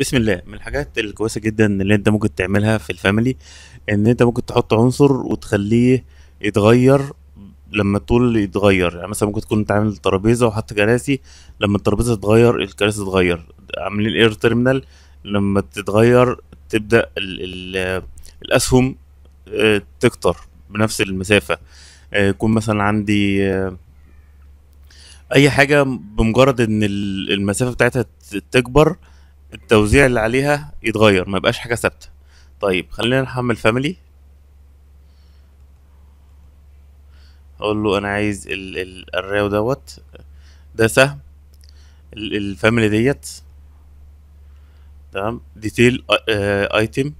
بسم الله من الحاجات الكويسه جدا اللي انت ممكن تعملها في الفاميلي ان انت ممكن تحط عنصر وتخليه يتغير لما الطول يتغير يعني مثلا ممكن تكون انت عامل ترابيزه وحط كراسي لما الترابيزه تتغير الكراسي تتغير عاملين اير تيرمينال لما تتغير تبدا الـ الـ الاسهم آه، تكتر بنفس المسافه آه، يكون مثلا عندي آه، اي حاجه بمجرد ان المسافه بتاعتها تكبر التوزيع اللي عليها يتغير ما يبقاش حاجه ثابته طيب خلينا نحمل فاميلي اقول له انا عايز الريو دوت ده سهم الفاميلي ديت تمام ديتيل ايتم آه،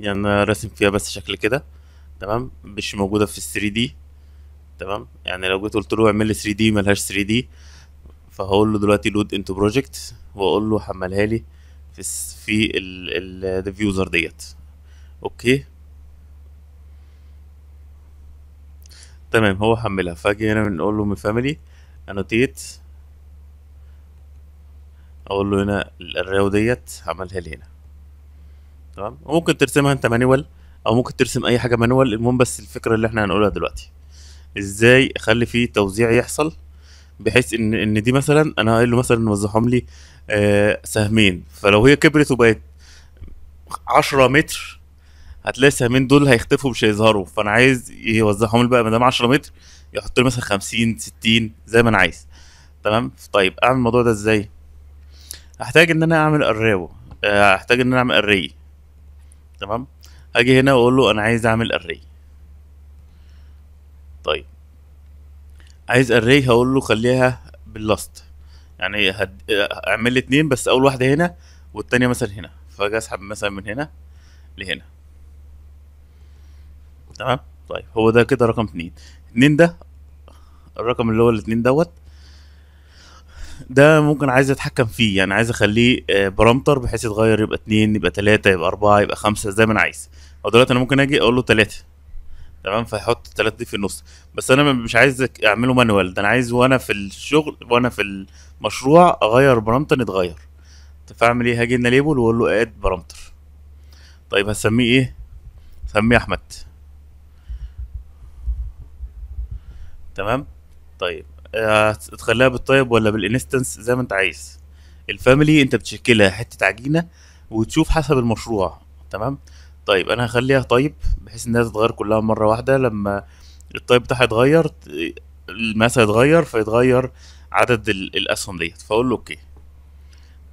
يعني انا راسم فيها بس شكل كده تمام مش موجوده في ال 3 دي تمام يعني لو جيت قلت له اعمل لي 3 دي ملهاش 3 دي فهقول له دلوقتي لود انتو بروجكت واقول له حملها لي في في الديفيوزر ديت اوكي تمام هو حملها فاجي هنا بنقول له من فاميلي انوتيت اقول له هنا الرياو ديت عملها لي هنا تمام وممكن ترسمها انت مانوال او ممكن ترسم اي حاجه مانوال المهم بس الفكره اللي احنا هنقولها دلوقتي ازاي اخلي فيه توزيع يحصل بحيث ان ان دي مثلا انا قايل له مثلا وزعهم لي آه سهمين فلو هي كبرت وبقت 10 متر هتلاقي السهمين دول هيختفوا مش هيظهروا فانا عايز يوزعهم لي بقى ما دام 10 متر يحط لي مثلا 50 60 زي ما انا عايز تمام طيب اعمل الموضوع ده ازاي هحتاج ان انا اعمل قراوة هحتاج ان انا اعمل قري تمام اجي هنا واقول له انا عايز اعمل قري طيب عايز اري هقول له خليها باللاست يعني هد... اعمل لي اتنين بس اول واحده هنا والتانيه مثلا هنا فاجي اسحب مثلا من هنا لهنا تمام طيب هو ده كده رقم اتنين اتنين ده الرقم اللي هو الاتنين دوت ده ممكن عايز اتحكم فيه يعني عايز اخليه آه، بارامتر بحيث يتغير يبقى اتنين يبقى تلاتة يبقى اربعة يبقى خمسة زي ما انا عايز دلوقتي انا ممكن اجي اقول له تلاتة تمام فهحط الثلاث دي في النص بس انا مش عايز اعمله مانوال ده انا عايز وانا في الشغل وانا في المشروع اغير برامتر يتغير فاعمل ايه هاجي لنا ليبل واقول له اد برامتر طيب هسميه ايه سميه احمد تمام طيب آه، هتخليها بالطيب ولا بالانستنس زي ما انت عايز الفاميلي انت بتشكلها حته عجينه وتشوف حسب المشروع تمام طيب انا هخليها طيب بحيث انها تتغير كلها مره واحده لما الطيب بتاعها يتغير الماس هيتغير فيتغير عدد الاسهم ديت فاقول له اوكي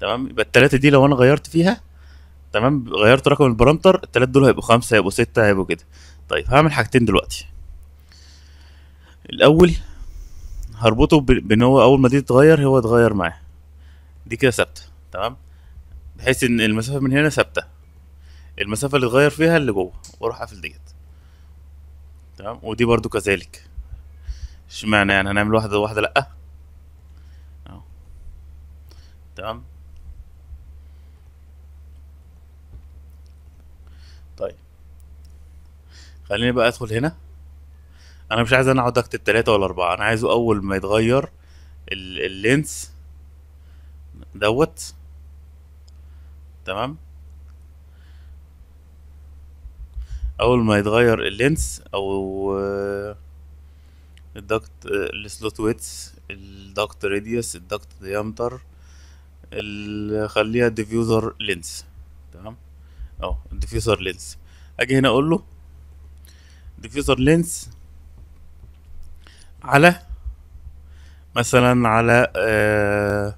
تمام يبقى التلاته دي لو انا غيرت فيها تمام غيرت رقم البرامتر التلات دول هيبقوا خمسه هيبقوا سته هيبقوا كده طيب هعمل حاجتين دلوقتي الاول هربطه بان هو اول ما دي تتغير هو اتغير معاه دي كده ثابته تمام بحيث ان المسافه من هنا ثابته المسافه اللي اتغير فيها اللي جوه واروح قافل ديت تمام ودي برضو كذلك اشمعنى يعني هنعمل واحده واحده لا اهو تمام طيب خليني بقى ادخل هنا انا مش عايز انا اقعد اكتب تلاتة ولا اربعة انا عايزه اول ما يتغير اللينس دوت تمام اول ما يتغير اللينس او آه، الدكت آه، السلوت ويتس الدكت ريديوس الدكت ديامتر خليها ديفيوزر لينس تمام اه ديفيوزر لينس اجي هنا اقول له ديفيوزر لينس على مثلا على آه،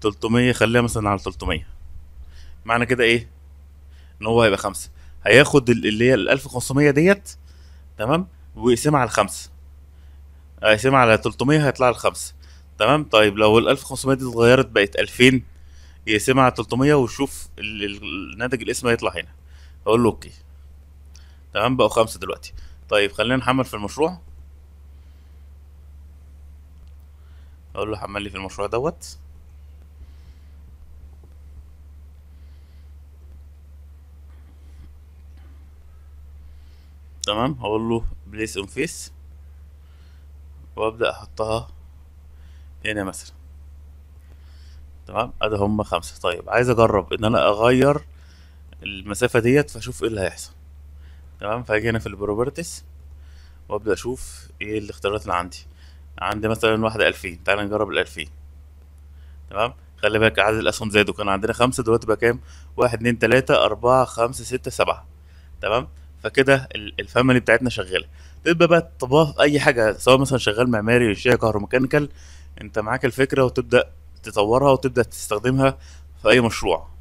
تلتمية خليها مثلا على تلتمية معنى كده ايه ان هو هيبقى خمسة هياخد اللي هي ال 1500 ديت تمام ويقسمها على خمسه هيقسمها على 300 هيطلع على خمسه تمام طيب لو ال 1500 دي اتغيرت بقت 2000 يقسمها على 300 ويشوف الناتج الاسم هيطلع هنا اقول له اوكي تمام بقوا خمسه دلوقتي طيب خلينا نحمل في المشروع اقول له حمل لي في المشروع دوت تمام هقول له بليس اون فيس وابدا احطها هنا مثلا تمام ادي هم خمسة طيب عايز اجرب ان انا اغير المسافة ديت فاشوف ايه اللي هيحصل تمام فاجي هنا في البروبرتيز وابدا اشوف ايه الاختيارات اللي عندي عندي مثلا واحدة الفين تعال نجرب الالفين تمام خلي بالك عدد الاسهم زادوا كان عندنا خمسة دلوقتي بقى كام واحد اتنين تلاتة اربعة خمسة ستة سبعة تمام فكده الفاميلي بتاعتنا شغاله تبدا بقى تضاف اي حاجه سواء مثلا شغال معماري شيء كهروميكانيكال انت معاك الفكره وتبدا تطورها وتبدا تستخدمها في اي مشروع